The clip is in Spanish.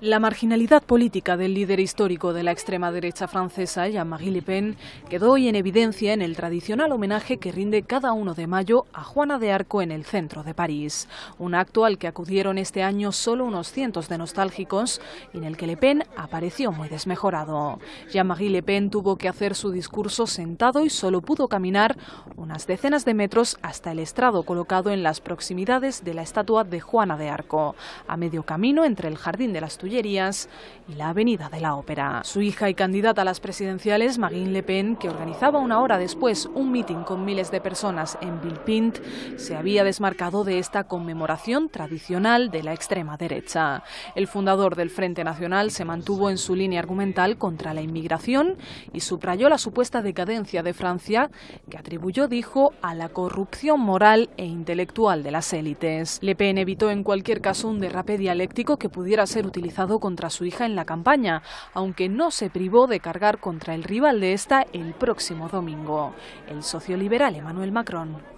La marginalidad política del líder histórico de la extrema derecha francesa, Jean-Marie Le Pen, quedó hoy en evidencia en el tradicional homenaje que rinde cada 1 de mayo a Juana de Arco en el centro de París. Un acto al que acudieron este año solo unos cientos de nostálgicos y en el que Le Pen apareció muy desmejorado. Jean-Marie Le Pen tuvo que hacer su discurso sentado y solo pudo caminar unas decenas de metros hasta el estrado colocado en las proximidades de la estatua de Juana de Arco, a medio camino entre el jardín de las y la Avenida de la Ópera. Su hija y candidata a las presidenciales, Marine Le Pen, que organizaba una hora después un mitin con miles de personas en Villepinte, se había desmarcado de esta conmemoración tradicional de la extrema derecha. El fundador del Frente Nacional se mantuvo en su línea argumental contra la inmigración y subrayó la supuesta decadencia de Francia, que atribuyó, dijo, a la corrupción moral e intelectual de las élites. Le Pen evitó en cualquier caso un derrape dialéctico que pudiera ser utilizado contra su hija en la campaña, aunque no se privó de cargar contra el rival de esta el próximo domingo, el socioliberal Emmanuel Macron.